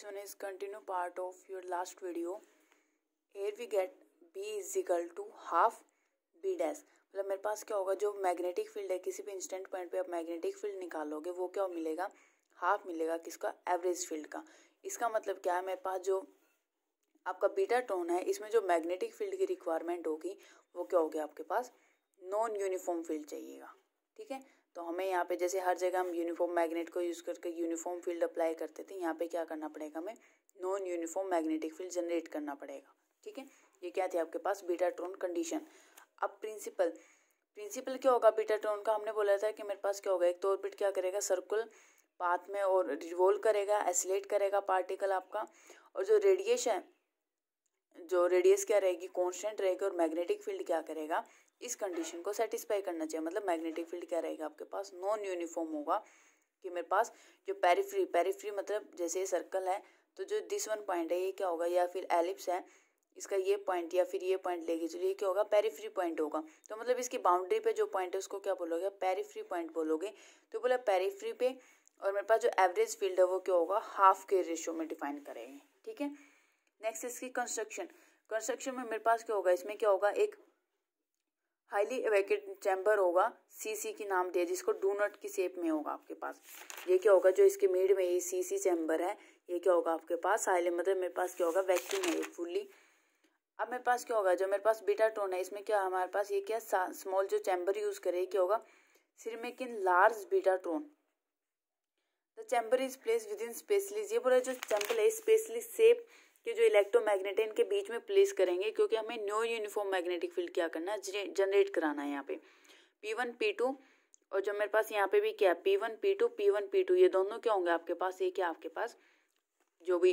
this one is continue part of your last video here we get b is equal to half b dash मतलब मेरे पास क्या होगा जो magnetic field है किसी भी इंस्टेंट पॉइंट पे आप मैग्नेटिक फील्ड निकालोगे वो क्या मिलेगा हाफ मिलेगा किसका एवरेज फील्ड का इसका मतलब क्या है मेरे पास जो आपका बीटा टोन है इसमें जो मैग्नेटिक फील्ड की रिक्वायरमेंट होगी वो क्या होगी आपके पास नॉन यूनिफॉर्म फील्ड चाहिएगा ठीक है तो हमें यहाँ पे जैसे हर जगह हम यूनिफॉर्म मैग्नेट को यूज़ करके यूनिफॉर्म फील्ड अप्लाई करते थे यहाँ पे क्या करना पड़ेगा हमें non uniform magnetic field generate करना पड़ेगा ठीक है ये क्या थी आपके पास बीटाट्रोन कंडीशन अब प्रिंसिपल प्रिंसिपल क्या होगा बीटाट्रोन का हमने बोला था कि मेरे पास क्या होगा एक तो ऑर्बिट क्या करेगा सर्कुल पाथ में और रिवोल्व करेगा एसलेट करेगा पार्टिकल आपका और जो रेडिएशन जो रेडियस क्या रहेगी कॉन्स्टेंट रहेगी और मैग्नेटिक फील्ड क्या करेगा इस कंडीशन को सेटिस्फाई करना चाहिए मतलब मैग्नेटिक फील्ड क्या रहेगा आपके पास नॉन यूनिफॉर्म होगा कि मेरे पास जो पेरीफ्री पेरीफ्री मतलब जैसे ये सर्कल है तो जो दिस वन पॉइंट है ये क्या होगा या फिर एलिप्स है इसका ये पॉइंट या फिर ये पॉइंट लेके चलिए क्या होगा पेरीफ्री पॉइंट होगा तो मतलब इसकी बाउंड्री पे जो पॉइंट है उसको क्या बोलोगे पेरीफ्री पॉइंट बोलोगे तो बोला पेरीफ्री पे और मेरे पास जो एवरेज फील्ड है वो क्या होगा हाफ के रेशियो में डिफाइन करेंगे ठीक है नेक्स्ट इसकी कंस्ट्रक्शन कंस्ट्रक्शन में मेरे पास क्या होगा इसमें क्या होगा एक हाईली एवेकेट चैम्बर होगा सी सी की नाम दिया जिसको डू की शेप में होगा आपके पास ये क्या होगा जो इसके मिड में ये सी चैम्बर है ये क्या होगा आपके पास हाईली मतलब मेरे पास क्या होगा वैक्सीन है ये फुल्ली अब मेरे पास क्या होगा जो मेरे पास बीटा टोन है इसमें क्या हमारे पास ये क्या स्मॉल जो चैम्बर यूज़ करे क्या होगा सिरमेक in large betatron the chamber is place within spaceless ये बोला जो चैम्बर है स्पेसलिस सेप कि जो मैग्नेट है इनके बीच में प्लेस करेंगे क्योंकि हमें न्यू यूनिफॉर्म मैग्नेटिक फील्ड क्या करना है जनरेट कराना है यहाँ पे पी वन पी टू और जो मेरे पास यहाँ पे भी क्या है P one P two P one P two ये दोनों क्या होंगे आपके पास ये क्या आपके पास जो भी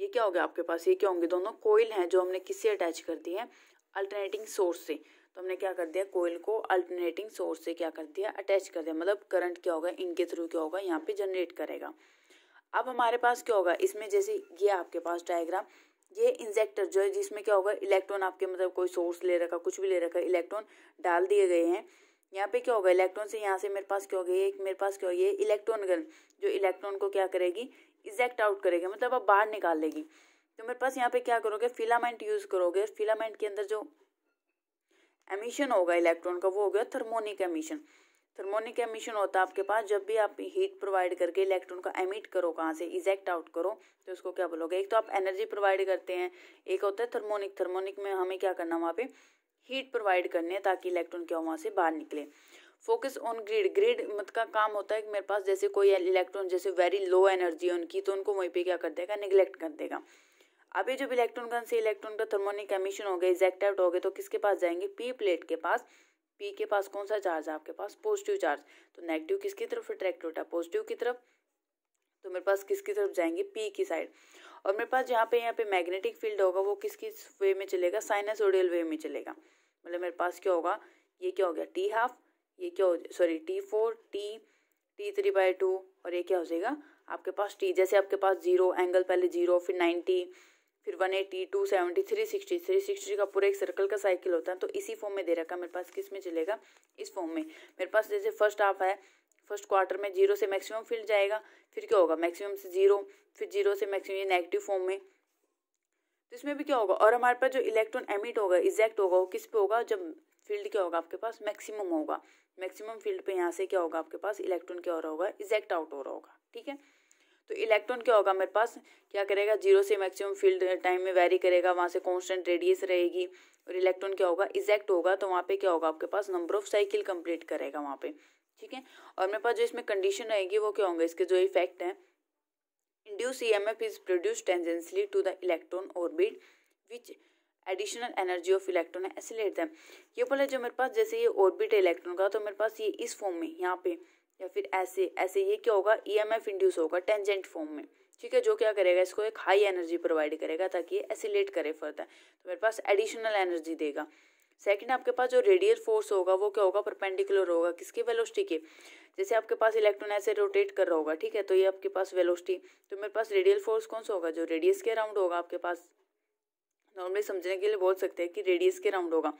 ये क्या हो गया आपके पास ये क्या होंगे दोनों कोयल हैं जो हमने किससे अटैच कर दी है अल्टरनेटिंग सोर्स से तो हमने क्या कर दिया कोयल को अल्टरनेटिंग सोर्स से क्या कर दिया अटैच कर दिया मतलब करंट क्या होगा इनके थ्रू क्या होगा यहाँ पे जनरेट करेगा अब हमारे पास क्या होगा इसमें जैसे ये आपके पास डायग्राम ये इंजेक्टर जो है जिसमें क्या होगा इलेक्ट्रॉन आपके मतलब कोई सोर्स ले रखा कुछ भी ले रखा इलेक्ट्रॉन डाल दिए गए हैं यहाँ पे क्या होगा इलेक्ट्रॉन से यहाँ से मेरे पास क्या गया एक मेरे पास क्या हो गया इलेक्ट्रॉन गन जो इलेक्ट्रॉन को क्या करेगी इजेक्ट आउट करेगी मतलब आप बाहर निकाल लेगी तो मेरे पास यहाँ पे क्या करोगे फिलामेंट यूज़ करोगे फिलामेंट के अंदर जो एमिशन होगा इलेक्ट्रॉन का वो हो गया थर्मोनिक एमिशन थर्मोनिक एमिशन होता है आपके पास जब भी आप हीट प्रोवाइड करके इलेक्ट्रॉन का एमिट करो कहाँ से इजेक्ट आउट करो तो उसको क्या बोलोगे एक तो आप एनर्जी प्रोवाइड करते हैं एक होता है थर्मोनिक थर्मोनिक में हमें क्या करना वहाँ पे हीट प्रोवाइड करनी है ताकि इलेक्ट्रॉन क्या वहाँ से बाहर निकले फोकस ऑन ग्रिड ग्रिड मत का काम होता है कि मेरे पास जैसे कोई इलेक्ट्रॉन जैसे वेरी लो एनर्जी है उनकी तो उनको वहीं पर क्या कर देगा निगलेक्ट कर देगा अभी जब इलेक्ट्रॉन गन से इलेक्ट्रॉन का थर्मोनिक एमिशन हो गया इजेक्ट आउट हो गए तो किसके पास जाएंगे पी प्लेट के पास पी के पास कौन सा चार्ज है आपके पास पॉजिटिव चार्ज तो नेगेटिव किसकी तरफ अट्रैक्ट होता है पॉजिटिव की तरफ तो मेरे पास किसकी तरफ जाएंगे पी की साइड और मेरे पास जहाँ पे यहाँ पे मैग्नेटिक फील्ड होगा वो किस किस वे में चलेगा ओडियल वे में चलेगा मतलब मेरे पास क्या होगा ये क्या हो गया टी हाफ ये क्या हो sorry T four T T three by two और ये क्या हो जाएगा आपके पास टी जैसे आपके पास जीरो एंगल पहले जीरो फिर नाइन्टी फिर one eighty two seventy three sixty three sixty का पूरा एक सर्कल का साइकिल होता है तो इसी फॉर्म में दे रखा मेरे पास किस में चलेगा इस फॉर्म में मेरे पास जैसे फर्स्ट हाफ है फर्स्ट क्वार्टर में जीरो से मैक्सिमम फील्ड जाएगा फिर क्या होगा मैक्सिमम से जीरो फिर जीरो से मैक्सिमम ये नेगेटिव फॉर्म में तो इसमें भी क्या होगा और हमारे पास जो इलेक्ट्रॉन एमिट होगा एग्जैक्ट होगा वो किस पे होगा जब फील्ड क्या होगा आपके पास मैक्सिमम होगा मैक्सिमम फील्ड पे यहाँ से क्या होगा आपके पास इलेक्ट्रॉन क्या हो रहा होगा एग्जैक्ट आउट हो रहा होगा ठीक है तो इलेक्ट्रॉन क्या होगा मेरे पास क्या करेगा जीरो से मैक्सिमम फील्ड टाइम में वेरी करेगा वहाँ से कॉन्स्टेंट रेडियस रहेगी और इलेक्ट्रॉन क्या होगा इजैक्ट होगा तो वहाँ पे क्या होगा आपके पास नंबर ऑफ साइकिल कंप्लीट करेगा वहाँ पे ठीक है और मेरे पास जो इसमें कंडीशन रहेगी वो क्या होंगे इसके जो इफेक्ट है induce E M F is produce tangentially to the electron orbit which additional energy of electron है ये बोला जो मेरे पास जैसे ये ऑर्बिट इलेक्ट्रॉन का तो मेरे पास ये इस फॉर्म में यहाँ पे या फिर ऐसे ऐसे ये क्या होगा ई एम एफ इंड्यूस होगा टेंजेंट फॉर्म में ठीक है जो क्या करेगा इसको एक हाई एनर्जी प्रोवाइड करेगा ताकि ये एसिलेट करे फर्दर तो मेरे पास एडिशनल एनर्जी देगा सेकंड आपके पास जो रेडियल फोर्स होगा वो क्या होगा परपेंडिकुलर होगा किसकी वेलोसिटी के जैसे आपके पास इलेक्ट्रॉन ऐसे रोटेट कर रहा होगा ठीक है तो ये आपके पास वेलोसिटी तो मेरे पास रेडियल फोर्स कौन सा होगा जो रेडियस के अराउंड होगा आपके पास नॉर्मली समझने के लिए बोल सकते हैं कि रेडियस के राउंड होगा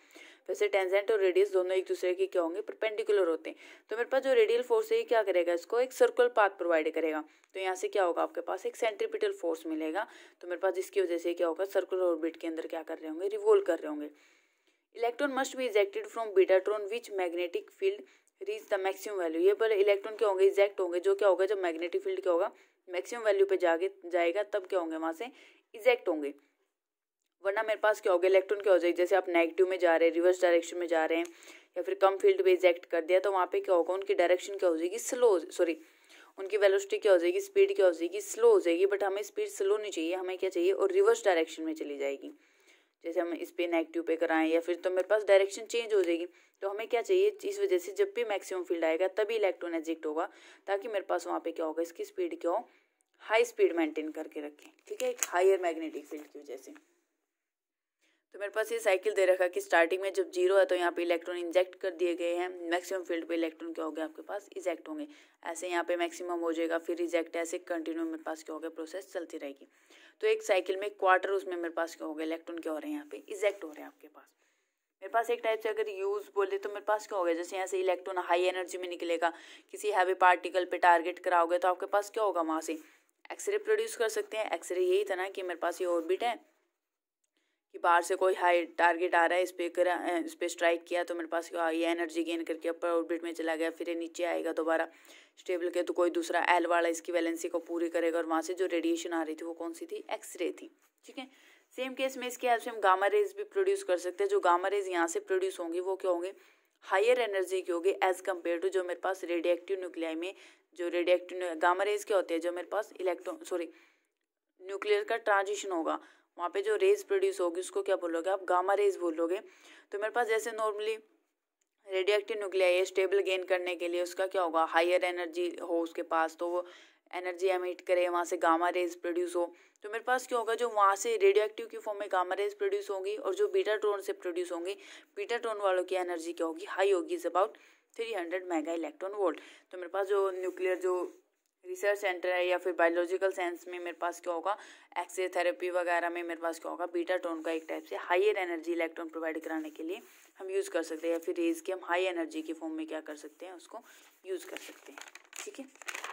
वैसे टेंजेंट और रेडियस दोनों एक दूसरे के क्या होंगे परपेंडिकुलर होते हैं तो मेरे पास जो रेडियल फोर्स है ये क्या करेगा इसको एक सर्कुलर पाथ प्रोवाइड करेगा तो यहाँ से क्या होगा आपके पास एक सेंट्रीपिटल फोर्स मिलेगा तो मेरे पास जिसकी वजह से क्या होगा सर्कुलर ऑर्बिट के अंदर क्या कर रहे होंगे रिवोल्व कर रहे होंगे electron must be ejected from betatron which magnetic field reach the maximum value ये पर इलेक्ट्रॉन क्या होंगे इजेक्ट होंगे जो क्या होगा जब मैग्नेटिक फील्ड क्या होगा मैक्सिमम वैल्यू पे जाके जाएगा तब क्या होंगे वहाँ से इजेक्ट होंगे वरना मेरे पास क्या हो गया इलेक्ट्रॉन क्या हो जाएगी जैसे आप नेगेटिव में जा रहे हैं रिवर्स डायरेक्शन में जा रहे हैं या फिर कम फील्ड पे इजेक्ट कर दिया तो वहाँ पे क्या होगा उनकी डायरेक्शन क्या हो जाएगी स्लो सॉरी उनकी वेलोसिटी क्या हो जाएगी स्पीड क्या हो जाएगी स्लो हो जाएगी बट हमें स्पीड स्लो नहीं चाहिए हमें क्या चाहिए और रिवर्स डायरेक्शन में चली जाएगी जैसे हम इस पर नेगेटिव पे कराएं या फिर तो मेरे पास डायरेक्शन चेंज हो जाएगी तो हमें क्या चाहिए इस वजह से जब भी मैक्सिमम फील्ड आएगा तभी इलेक्ट्रॉन एजिक्ट होगा ताकि मेरे पास वहाँ पे क्या होगा इसकी स्पीड क्या हो हाई स्पीड मेंटेन करके रखें ठीक है एक हायर मैग्नेटिक फील्ड की वजह से तो मेरे पास ये साइकिल दे रखा कि स्टार्टिंग में जब जीरो है तो यहाँ पे इलेक्ट्रॉन इंजेक्ट कर दिए गए हैं मैक्सिमम फील्ड पे इलेक्ट्रॉन क्या हो गया आपके पास इजेक्ट होंगे ऐसे यहाँ पे मैक्सिमम हो जाएगा फिर इजेक्ट ऐसे कंटिन्यू मेरे पास क्या हो गया प्रोसेस चलती रहेगी तो एक साइकिल में क्वार्टर उसमें मेरे पास क्या होगा इलेक्ट्रॉन क्या हो रहे हैं यहाँ पे इजेक्ट हो रहे हैं आपके पास मेरे पास एक टाइप से अगर यूज़ बोले तो मेरे पास क्या होगा जैसे यहाँ से इलेक्ट्रॉन हाई एनर्जी में निकलेगा किसी हैवी पार्टिकल पर टारगेट कराओगे तो आपके पास क्या होगा वहाँ से एक्सरे प्रोड्यूस कर सकते हैं एक्सरे यही था ना कि मेरे पास ये ऑर्बिट है कि बाहर से कोई हाई टारगेट आ रहा है इस पर इस पर स्ट्राइक किया तो मेरे पास हाँ, ये एनर्जी गेन करके अपर ऑर्बिट में चला गया फिर ये नीचे आएगा दोबारा स्टेबल के तो कोई दूसरा एल वाला इसकी वैलेंसी को पूरी करेगा और वहाँ से जो रेडिएशन आ रही थी वो कौन सी थी एक्सरे थी ठीक है सेम केस में इसके हेल्प से हम गामा रेज भी प्रोड्यूस कर सकते हैं जो गामा रेज यहाँ से प्रोड्यूस होंगी वो क्या होंगे हायर एनर्जी की होगी एज कम्पेयर टू जो मेरे पास रेडिएक्टिव न्यूक्लियाई में जो रेडिएक्टिव गामा रेज क्या होते हैं जो मेरे पास इलेक्ट्रॉन सॉरी न्यूक्लियर का ट्रांजिशन होगा वहाँ पे जो रेज प्रोड्यूस होगी उसको क्या बोलोगे आप गामा रेज बोलोगे तो मेरे पास जैसे normally radioactive nuclei stable gain करने के लिए उसका क्या होगा हायर एनर्जी हो उसके पास तो वो एनर्जी एमिट करे वहाँ से गामा रेज प्रोड्यूस हो तो मेरे पास क्या होगा जो वहाँ से रेडियक्टिव की फॉर्म में गामा रेज प्रोड्यूस होंगी और जो बीटा टोन से प्रोड्यूस होंगी बीटा टोन वालों की एनर्जी क्या होगी हाई होगी is about three hundred mega electron volt तो मेरे पास जो न्यूक्लियर जो रिसर्च सेंटर है या फिर बायोलॉजिकल साइंस में मेरे पास क्या होगा एक्सरे थेरेपी वगैरह में मेरे पास क्या होगा बीटा टोन का एक टाइप से हाईर एनर्जी इलेक्ट्रॉन प्रोवाइड कराने के लिए हम यूज़ कर सकते हैं या फिर रेज के हम हाई एनर्जी के फॉर्म में क्या कर सकते हैं उसको यूज़ कर सकते हैं ठीक है